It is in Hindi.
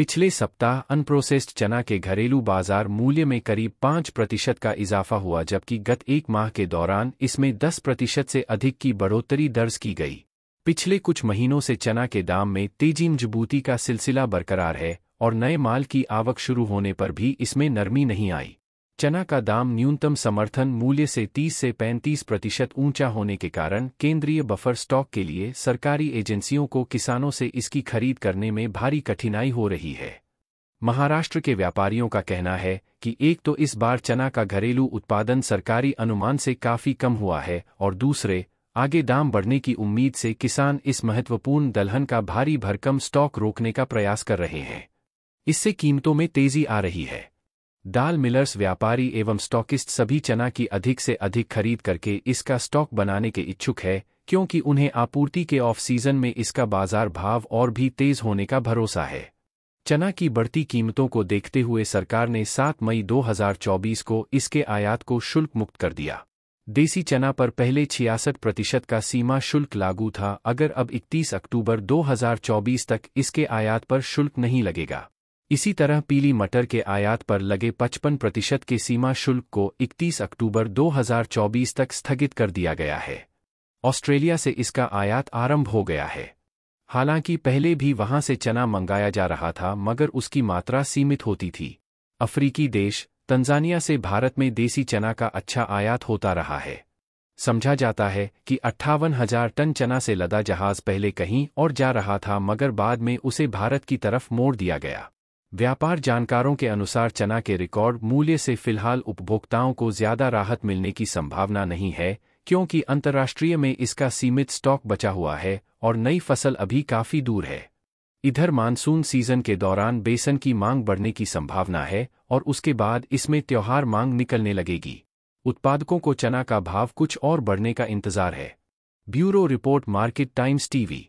पिछले सप्ताह अनप्रोसेस्ड चना के घरेलू बाजार मूल्य में करीब पाँच प्रतिशत का इजाफा हुआ जबकि गत एक माह के दौरान इसमें दस प्रतिशत से अधिक की बढ़ोतरी दर्ज की गई पिछले कुछ महीनों से चना के दाम में तेजी मजबूती का सिलसिला बरकरार है और नए माल की आवक शुरू होने पर भी इसमें नरमी नहीं आई चना का दाम न्यूनतम समर्थन मूल्य से 30 से 35 प्रतिशत ऊंचा होने के कारण केंद्रीय बफर स्टॉक के लिए सरकारी एजेंसियों को किसानों से इसकी खरीद करने में भारी कठिनाई हो रही है महाराष्ट्र के व्यापारियों का कहना है कि एक तो इस बार चना का घरेलू उत्पादन सरकारी अनुमान से काफी कम हुआ है और दूसरे आगे दाम बढ़ने की उम्मीद से किसान इस महत्वपूर्ण दलहन का भारी भरकम स्टॉक रोकने का प्रयास कर रहे हैं इससे कीमतों में तेजी आ रही है दाल मिलर्स व्यापारी एवं स्टॉकिस्ट सभी चना की अधिक से अधिक खरीद करके इसका स्टॉक बनाने के इच्छुक है क्योंकि उन्हें आपूर्ति के ऑफ सीजन में इसका बाजार भाव और भी तेज होने का भरोसा है चना की बढ़ती कीमतों को देखते हुए सरकार ने 7 मई 2024 को इसके आयात को शुल्क मुक्त कर दिया देसी चना पर पहले छियासठ प्रतिशत का सीमा शुल्क लागू था अगर अब 31 अक्टूबर 2024 तक इसके आयात पर शुल्क नहीं लगेगा इसी तरह पीली मटर के आयात पर लगे 55 प्रतिशत के सीमा शुल्क को 31 अक्टूबर 2024 तक स्थगित कर दिया गया है ऑस्ट्रेलिया से इसका आयात आरंभ हो गया है हालांकि पहले भी वहां से चना मंगाया जा रहा था मगर उसकी मात्रा सीमित होती थी अफ्रीकी देश तंजानिया से भारत में देसी चना का अच्छा आयात होता रहा है समझा जाता है कि अट्ठावन हजार टन चना से लदा जहाज पहले कहीं और जा रहा था मगर बाद में उसे भारत की तरफ मोड़ दिया गया व्यापार जानकारों के अनुसार चना के रिकॉर्ड मूल्य से फिलहाल उपभोक्ताओं को ज्यादा राहत मिलने की संभावना नहीं है क्योंकि अंतर्राष्ट्रीय में इसका सीमित स्टॉक बचा हुआ है और नई फसल अभी काफी दूर है इधर मानसून सीजन के दौरान बेसन की मांग बढ़ने की संभावना है और उसके बाद इसमें त्यौहार मांग निकलने लगेगी उत्पादकों को चना का भाव कुछ और बढ़ने का इंतजार है bureau report Market Times TV